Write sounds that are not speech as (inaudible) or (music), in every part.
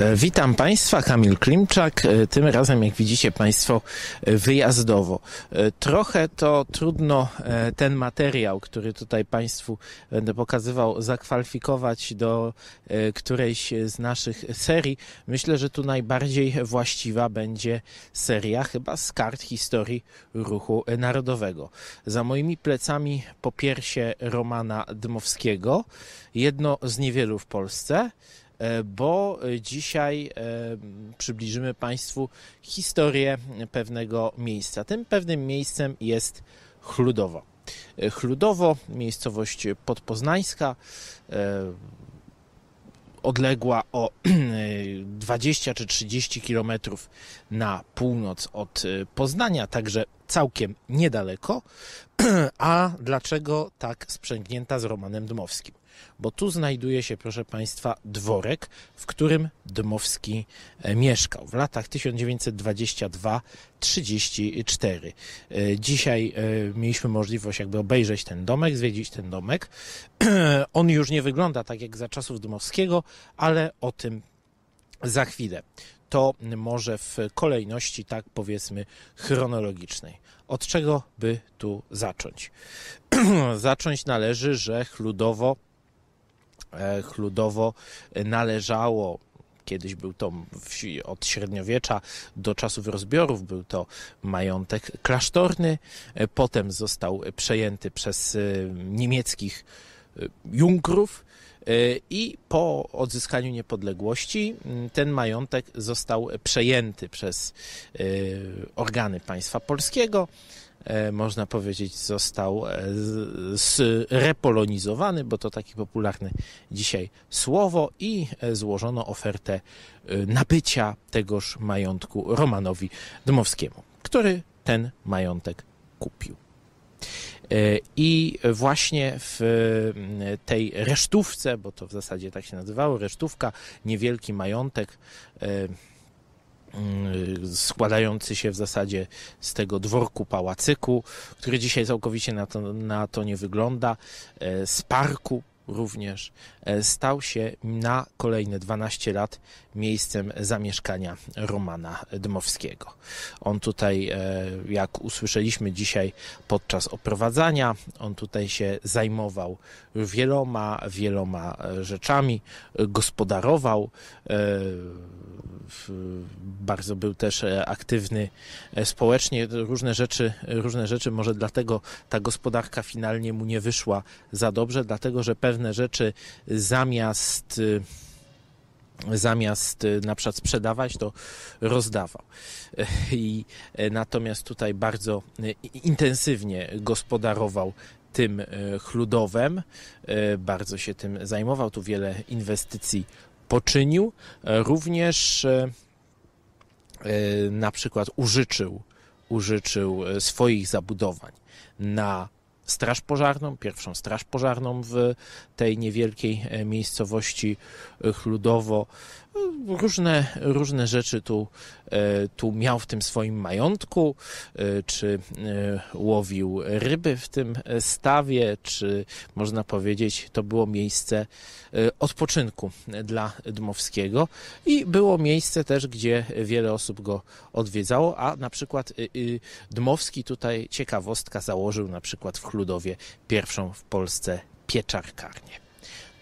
E, witam Państwa, Kamil Klimczak. E, tym razem, jak widzicie Państwo, e, wyjazdowo. Trochę to trudno ten materiał, który tutaj Państwu będę pokazywał, zakwalifikować do którejś z naszych serii. Myślę, że tu najbardziej właściwa będzie seria chyba z kart historii ruchu narodowego. Za moimi plecami popiersie Romana Dmowskiego, jedno z niewielu w Polsce. E, bo e, dzisiaj e, przybliżymy Państwu historię pewnego miejsca. Tym pewnym miejscem jest Chludowo. Chludowo, miejscowość podpoznańska, odległa o 20 (clears throat) czy 30 kilometrów na północ od Poznania, także całkiem niedaleko. (clears throat) A dlaczego tak sprzęgnięta z Romanem Dmowskim? bo tu znajduje się, proszę Państwa, dworek, w którym Dmowski e, mieszkał w latach 1922-34. E, dzisiaj e, mieliśmy możliwość jakby obejrzeć ten domek, zwiedzić ten domek. (clears throat) On już nie wygląda tak jak za czasów Dmowskiego, ale o tym za chwilę. To może w kolejności, tak powiedzmy, chronologicznej. Od czego by tu zacząć? (clears throat) zacząć należy, że chludowo chludowo należało kiedyś był to od średniowiecza do czasów rozbiorów był to majątek klasztorny, e, potem został przejęty przez e, niemieckich e, junkrów i po odzyskaniu niepodległości ten majątek został przejęty przez organy państwa polskiego E, można powiedzieć, został e, zrepolonizowany, bo to takie popularne dzisiaj słowo, i e, złożono ofertę nabycia tegoż majątku Romanowi Dmowskiemu, który ten majątek kupił. I właśnie w tej resztówce, bo to w zasadzie tak się nazywało, resztówka, niewielki majątek, Y, składający się w zasadzie z tego dworku pałacyku, który dzisiaj całkowicie na to, na to nie wygląda, e, z parku również e, stał się na kolejne 12 lat miejscem zamieszkania Romana Dmowskiego. On tutaj, e, jak usłyszeliśmy dzisiaj podczas oprowadzania, on tutaj się zajmował wieloma, wieloma e, rzeczami, gospodarował, bardzo był też aktywny społecznie, różne rzeczy, różne rzeczy, może dlatego ta gospodarka finalnie mu nie wyszła za dobrze, dlatego że pewne pewne rzeczy zamiast y, zamiast y, na przykład sprzedawać, to rozdawał. (laughs) I y, natomiast tutaj bardzo intensywnie gospodarował tym chludowem, bardzo się tym zajmował, tu wiele inwestycji poczynił. Również na przykład użyczył, użyczył swoich zabudowań na straż pożarną, pierwszą straż pożarną w tej niewielkiej e, miejscowości e, Chludowo różne, różne rzeczy tu, e, tu miał w tym swoim majątku, e, czy e, łowił ryby w tym stawie, czy można powiedzieć, to było miejsce odpoczynku dla Dmowskiego i było miejsce też, gdzie wiele osób go odwiedzało, a na przykład Dmowski tutaj ciekawostka założył na przykład w Chludowie pierwszą w Polsce pieczarkarnię.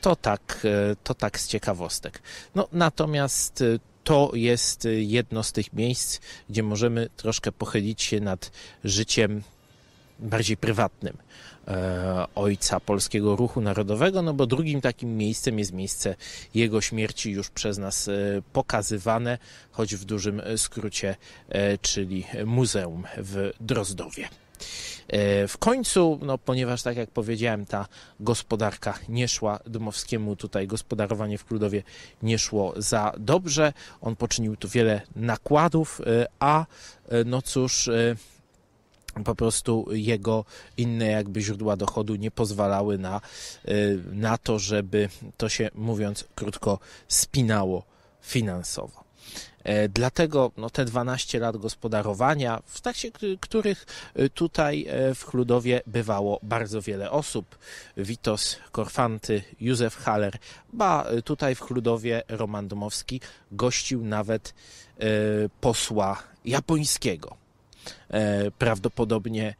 To tak, e, to tak z ciekawostek. No, natomiast e, to jest e, jedno z tych miejsc, gdzie możemy troszkę pochylić się nad życiem bardziej prywatnym ojca polskiego ruchu narodowego, no bo drugim takim miejscem jest miejsce jego śmierci, już przez nas pokazywane, choć w dużym skrócie, czyli Muzeum w Drozdowie. E, w końcu, no, ponieważ tak jak powiedziałem, ta gospodarka nie szła Dmowskiemu tutaj, gospodarowanie w Krudowie nie szło za dobrze. On poczynił tu wiele nakładów, e, a e, no cóż, po prostu jego inne jakby źródła dochodu nie pozwalały na, na to, żeby to się mówiąc krótko spinało finansowo. E, dlatego no, te 12 lat gospodarowania, w trakcie których e, tutaj e, w Chludowie bywało bardzo wiele osób. Witos, Korfanty, Józef Haller, ba tutaj w Chludowie Roman Domowski gościł nawet posła japońskiego. Prawdopodobnie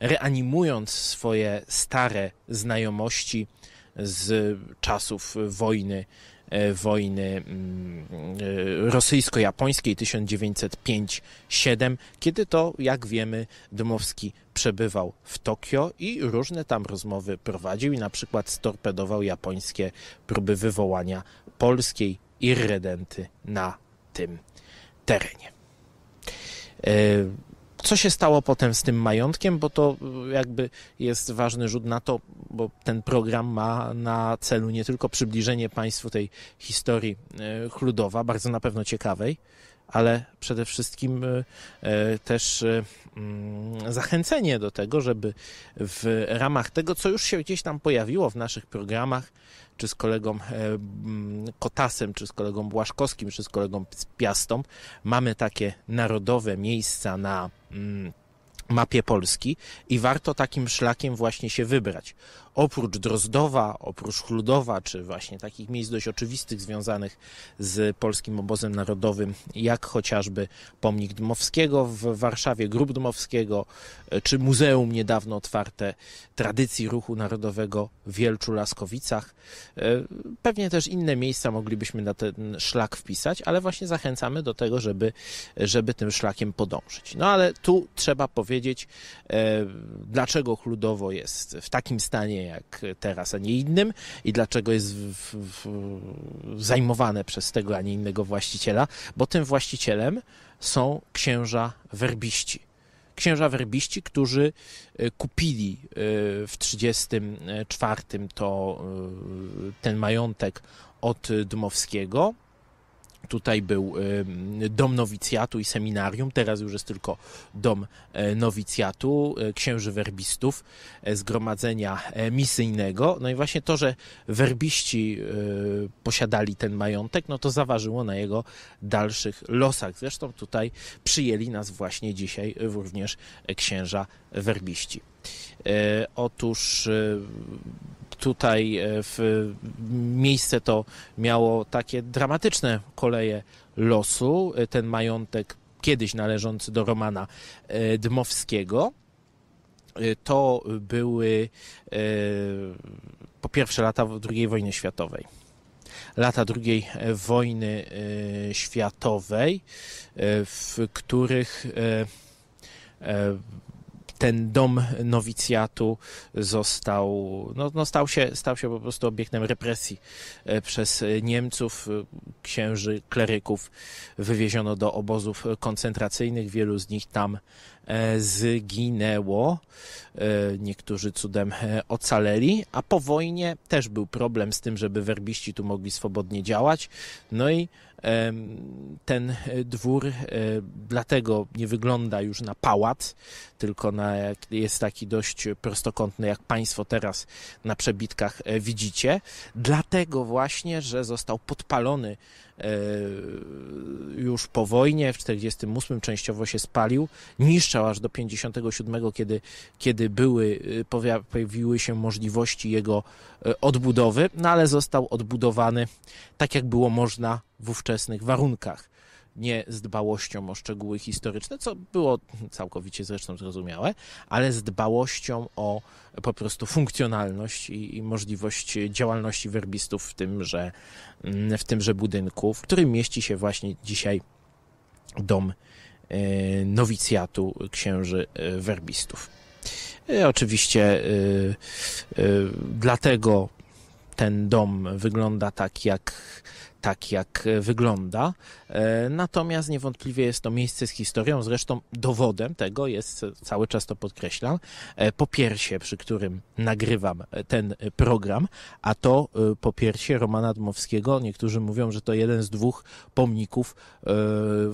reanimując swoje stare znajomości z czasów wojny E, wojny mm, e, rosyjsko-japońskiej 1905-7, kiedy to, jak wiemy, Domowski przebywał w Tokio i różne tam rozmowy prowadził i na przykład storpedował japońskie próby wywołania polskiej irredenty na tym terenie. E, co się stało potem z tym majątkiem, bo to y, jakby jest ważny rzut na to, bo ten program ma na celu nie tylko przybliżenie Państwu tej historii y, Chludowa, bardzo na pewno ciekawej, ale przede wszystkim y, też mm, zachęcenie do tego, żeby w ramach tego, co już się gdzieś tam pojawiło w naszych programach, czy z kolegą e, mm, Kotasem, czy z kolegą Błaszkowskim, czy z kolegą Piastą, mamy takie narodowe miejsca na Mm, mapie Polski i warto takim szlakiem właśnie się wybrać oprócz Drozdowa, oprócz Chludowa, czy właśnie takich miejsc dość oczywistych związanych z Polskim Obozem Narodowym, jak chociażby pomnik Dmowskiego w Warszawie, grób Dmowskiego, e, czy muzeum niedawno otwarte tradycji ruchu narodowego w Wielczu Laskowicach. E, pewnie też inne miejsca moglibyśmy na ten szlak wpisać, ale właśnie zachęcamy do tego, żeby, żeby tym szlakiem podążyć. No ale tu trzeba powiedzieć, e, dlaczego Chludowo jest w takim stanie, jak teraz, a nie innym i dlaczego jest w, w, zajmowane przez tego, a nie innego właściciela, bo tym właścicielem są księża werbiści księża werbiści, którzy e, kupili e, w 1934 to e, ten majątek od Dmowskiego Tutaj był dom nowicjatu i seminarium, teraz już jest tylko dom e, nowicjatu, e, księży werbistów, e, zgromadzenia misyjnego. No i właśnie to, że werbiści posiadali ten majątek, no to zaważyło na jego dalszych losach. Zresztą tutaj przyjęli nas właśnie dzisiaj również księża werbiści. Otóż tutaj e, w miejsce to miało takie dramatyczne koleje losu. E, ten majątek kiedyś należący do Romana e, Dmowskiego. To były po pierwsze lata II wojny światowej lata II wojny światowej, w których ten dom nowicjatu został, no, no stał, się, stał się po prostu obiektem represji e, przez Niemców, e, księży, kleryków. Wywieziono do obozów koncentracyjnych, wielu z nich tam E, zginęło. E, niektórzy cudem e, ocaleli, a po wojnie też był problem z tym, żeby werbiści tu mogli swobodnie działać. No i ten dwór dlatego nie wygląda już na pałac, tylko na, jest taki dość prostokątny, jak Państwo teraz na przebitkach widzicie. Dlatego właśnie, że został podpalony E, już po wojnie, w 1948 częściowo się spalił, niszczał aż do 57, kiedy, kiedy były, y, pojawiły się możliwości jego e, odbudowy, no ale został odbudowany tak, jak było można w ówczesnych warunkach nie z dbałością o szczegóły historyczne, co było całkowicie zresztą zrozumiałe, ale z dbałością o po prostu funkcjonalność i, i możliwość działalności werbistów w tymże, mm, w tymże budynku, w którym mieści się właśnie dzisiaj dom e, nowicjatu księży e, werbistów. E, oczywiście dlatego ten dom wygląda tak, jak tak, jak e, wygląda. E, natomiast niewątpliwie jest to miejsce z historią, zresztą dowodem tego jest, e, cały czas to podkreślam, popiersie, przy którym nagrywam ten program, a to popiersie Romana Dmowskiego. Niektórzy mówią, że to jeden z dwóch pomników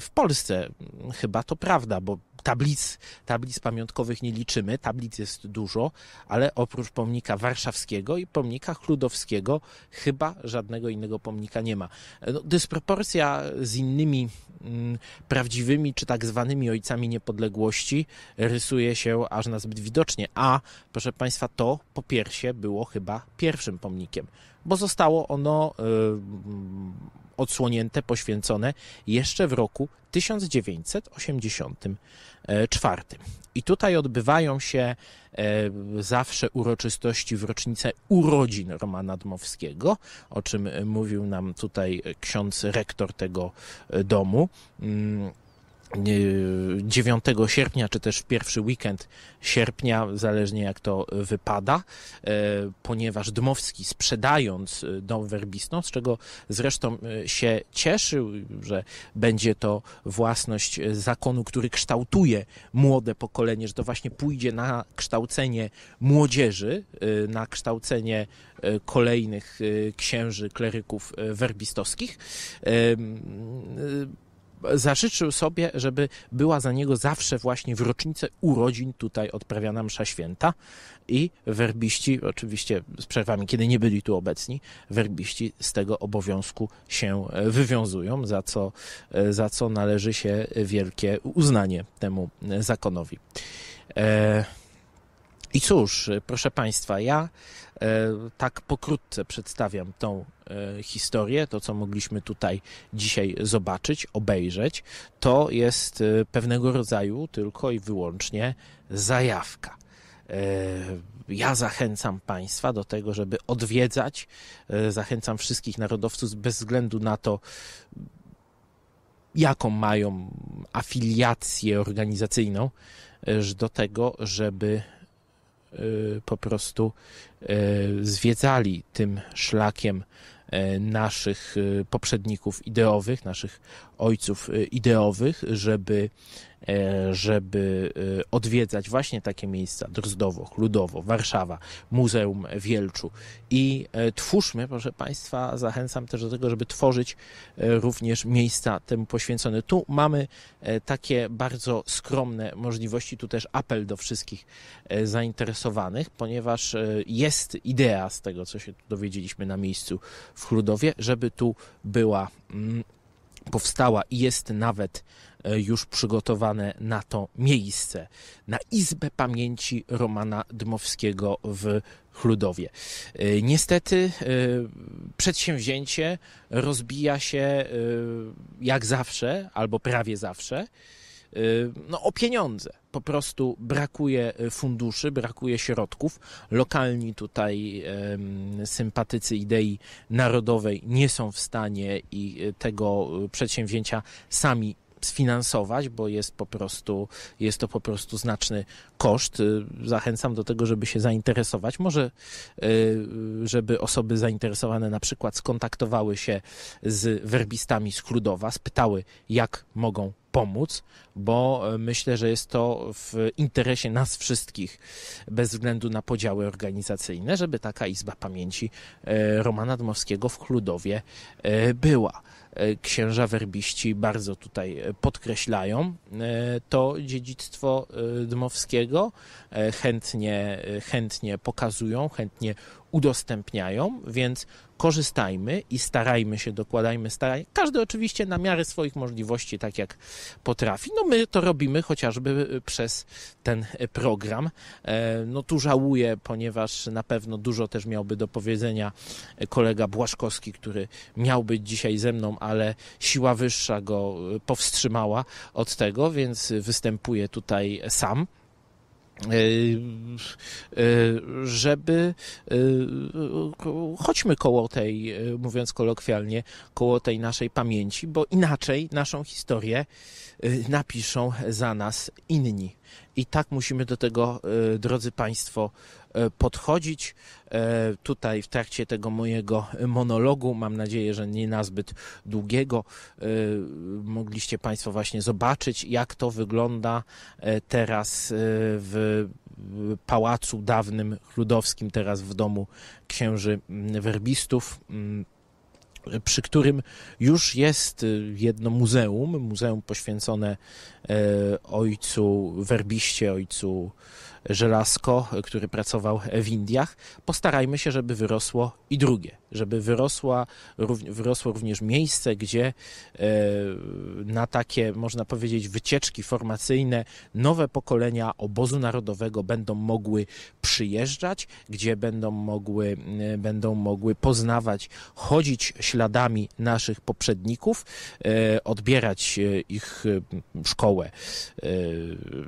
w Polsce. Mm, chyba to prawda, bo tablic, tablic pamiątkowych nie liczymy, tablic jest dużo, ale oprócz pomnika warszawskiego i pomnika chludowskiego chyba żadnego innego pomnika nie ma no, dysproporcja z innymi mm, prawdziwymi czy tak zwanymi ojcami niepodległości rysuje się aż nazbyt widocznie. A proszę Państwa, to po piersie było chyba pierwszym pomnikiem, bo zostało ono. Y, odsłonięte, poświęcone jeszcze w roku 1984. I tutaj odbywają się e, zawsze uroczystości w rocznicę urodzin Romana Dmowskiego, o czym mówił nam tutaj ksiądz rektor tego domu. Mm, 9 e, sierpnia, czy też w pierwszy weekend sierpnia, zależnie jak to wypada, e, ponieważ Dmowski sprzedając e, dom werbistą, z czego zresztą się cieszył, że będzie to własność zakonu, który kształtuje młode pokolenie, że to właśnie pójdzie na kształcenie młodzieży, na kształcenie kolejnych księży, kleryków werbistowskich, zażyczył sobie, żeby była za niego zawsze właśnie w rocznicę urodzin tutaj odprawiana msza święta i werbiści, oczywiście z przerwami, kiedy nie byli tu obecni, werbiści z tego obowiązku się e, wywiązują, za co, e, za co należy się wielkie uznanie temu e, zakonowi. I cóż, e, proszę Państwa, ja e, tak pokrótce przedstawiam tą e, historię, to co mogliśmy tutaj dzisiaj zobaczyć, obejrzeć, to jest pewnego rodzaju tylko i wyłącznie zajawka. Ja zachęcam Państwa do tego, żeby odwiedzać. Zachęcam wszystkich narodowców bez względu na to, jaką mają afiliację organizacyjną, do tego, żeby Y, po prostu y, zwiedzali tym szlakiem E, naszych e, poprzedników ideowych, naszych ojców e, ideowych, żeby, żeby odwiedzać właśnie takie miejsca Drzdowo, Ludowo, Warszawa, Muzeum Wielczu. I twórzmy, proszę Państwa, zachęcam też do tego, żeby tworzyć również miejsca temu poświęcone. Tu mamy takie bardzo skromne możliwości, tu też apel do wszystkich zainteresowanych, ponieważ jest idea z tego, co się dowiedzieliśmy na miejscu w Chrudowie, żeby tu była, mm, powstała i jest nawet e, już przygotowane na to miejsce, na Izbę Pamięci Romana Dmowskiego w Chludowie. E, niestety e, przedsięwzięcie rozbija się jak zawsze, albo prawie zawsze, no, o pieniądze po prostu brakuje y, funduszy, brakuje środków. Lokalni tutaj sympatycy idei narodowej nie są w stanie i y, tego y, przedsięwzięcia sami sfinansować, bo jest po prostu, jest to po prostu znaczny koszt. Y, zachęcam do tego, żeby się zainteresować. Może, y, żeby osoby zainteresowane na przykład skontaktowały się z werbistami z Chrudowa, spytały, jak mogą pomóc, bo y, myślę, że jest to w interesie nas wszystkich, bez względu na podziały organizacyjne, żeby taka Izba Pamięci Romana Dmowskiego w Kludowie była. E, księża werbiści bardzo tutaj e, podkreślają e, to dziedzictwo Dmowskiego, chętnie, chętnie pokazują, chętnie udostępniają, więc korzystajmy i starajmy się, dokładajmy starań. Każdy oczywiście na miarę swoich możliwości, tak jak potrafi. No my to robimy chociażby e, przez ten e, program. E, no tu żałuję, ponieważ na pewno dużo też miałby do powiedzenia kolega Błaszkowski, który miał być dzisiaj ze mną, ale siła wyższa go powstrzymała od tego, więc występuje tutaj sam. Yy, żeby yy, chodźmy koło tej, yy, mówiąc kolokwialnie, koło tej naszej pamięci, bo inaczej naszą historię napiszą za nas inni. I tak musimy do tego, e, drodzy Państwo, e, podchodzić. E, tutaj w trakcie tego mojego monologu, mam nadzieję, że nie nazbyt długiego, mogliście Państwo właśnie zobaczyć, jak to wygląda teraz w pałacu dawnym ludowskim, teraz w domu księży mm, werbistów mm, przy którym już jest jedno muzeum, muzeum poświęcone E, ojcu Werbiście, ojcu Żelazko, który pracował w Indiach. Postarajmy się, żeby wyrosło i drugie, żeby wyrosła, wyrosło również miejsce, gdzie e, na takie, można powiedzieć, wycieczki formacyjne nowe pokolenia obozu narodowego będą mogły przyjeżdżać, gdzie będą mogły, e, będą mogły poznawać, chodzić śladami naszych poprzedników, odbierać ich szkoły, szkołę e,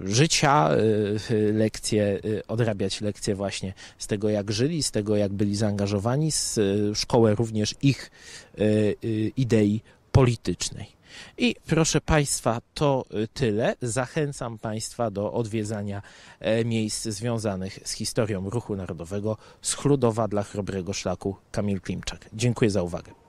życia, e, lekcje, e, odrabiać lekcje właśnie z tego, jak żyli, z tego, jak byli zaangażowani, z szkołę również ich idei politycznej. I proszę Państwa, to tyle. Zachęcam Państwa do odwiedzania miejsc związanych z historią ruchu narodowego z dla Chrobrego Szlaku Kamil Klimczak. Dziękuję za uwagę.